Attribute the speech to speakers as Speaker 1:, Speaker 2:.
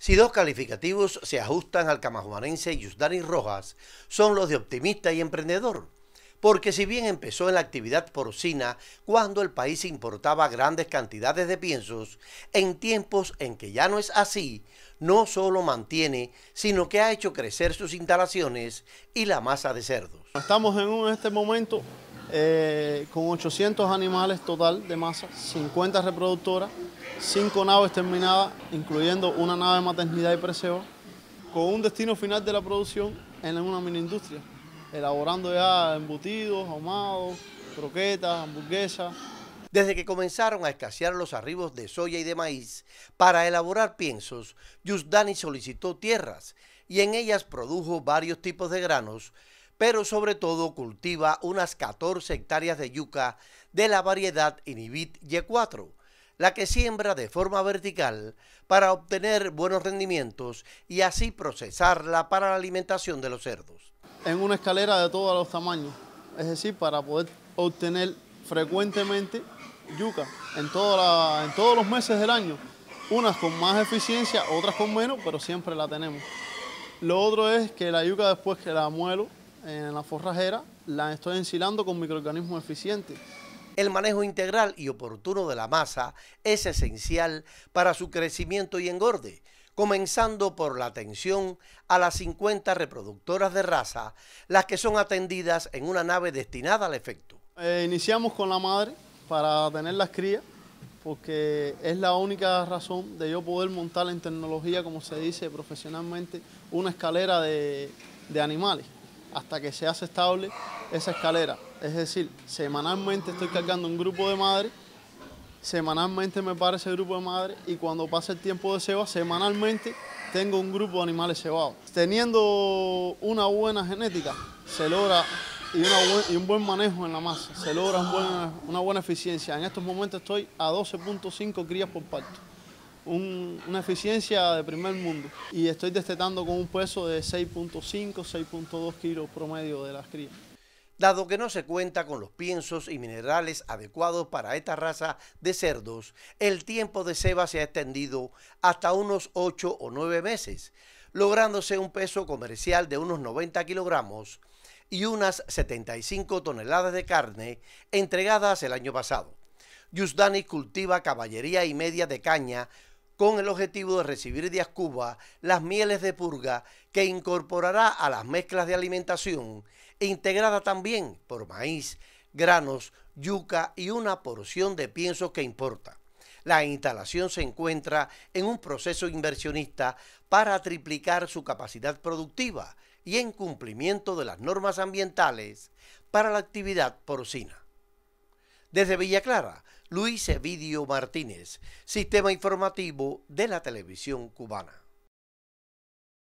Speaker 1: Si dos calificativos se ajustan al camajuanense Yusdani Rojas, son los de optimista y emprendedor. Porque si bien empezó en la actividad porcina cuando el país importaba grandes cantidades de piensos, en tiempos en que ya no es así, no solo mantiene, sino que ha hecho crecer sus instalaciones y
Speaker 2: la masa de cerdos. Estamos en un, este momento eh, con 800 animales total de masa, 50 reproductoras, 5 naves terminadas, incluyendo una nave de maternidad y preseo, con un destino final de la producción en una mini industria, elaborando ya embutidos, ahumados, croquetas, hamburguesas.
Speaker 1: Desde que comenzaron a escasear los arribos de soya y de maíz para elaborar piensos, Yusdani solicitó tierras y en ellas produjo varios tipos de granos pero sobre todo cultiva unas 14 hectáreas de yuca de la variedad Inhibit Y4, la que siembra de forma vertical para obtener buenos rendimientos y así procesarla para la alimentación de los cerdos.
Speaker 2: En una escalera de todos los tamaños, es decir, para poder obtener frecuentemente yuca en, en todos los meses del año, unas con más eficiencia, otras con menos, pero siempre la tenemos. Lo otro es que la yuca después que la muelo en la forrajera la estoy ensilando con microorganismos eficientes. El manejo
Speaker 1: integral y oportuno de la masa es esencial para su crecimiento y engorde, comenzando por la atención a las 50 reproductoras de raza,
Speaker 2: las que son atendidas en una nave destinada al efecto. Eh, iniciamos con la madre para tener las crías, porque es la única razón de yo poder montar en tecnología, como se dice profesionalmente, una escalera de animales hasta que se hace estable esa escalera. Es decir, semanalmente estoy cargando un grupo de madres, semanalmente me para ese grupo de madres y cuando pasa el tiempo de ceba, semanalmente tengo un grupo de animales cebados. Teniendo una buena genética, se logra y, un buen manejo en la masa, se logra una buena eficiencia. En estos momentos estoy a 12.5 crías por parto una eficiencia de primer mundo. Y estoy destetando con un peso de 6.5, 6.2 kilos promedio de las crías.
Speaker 1: Dado que no se cuenta con los piensos y minerales adecuados para esta raza de cerdos, el tiempo de ceba se ha extendido hasta unos 8 o 9 meses, lográndose un peso comercial de unos 90 kilogramos y unas 75 toneladas de carne entregadas el año pasado. Yusdani cultiva caballería y media de caña con el objetivo de recibir de Ascuba las mieles de purga que incorporará a las mezclas de alimentación, integrada también por maíz, granos, yuca y una porción de pienso que importa. La instalación se encuentra en un proceso inversionista para triplicar su capacidad productiva y en cumplimiento de las normas ambientales para la actividad porcina. Desde Villa Clara Luis Evidio Martínez, Sistema Informativo de la Televisión Cubana.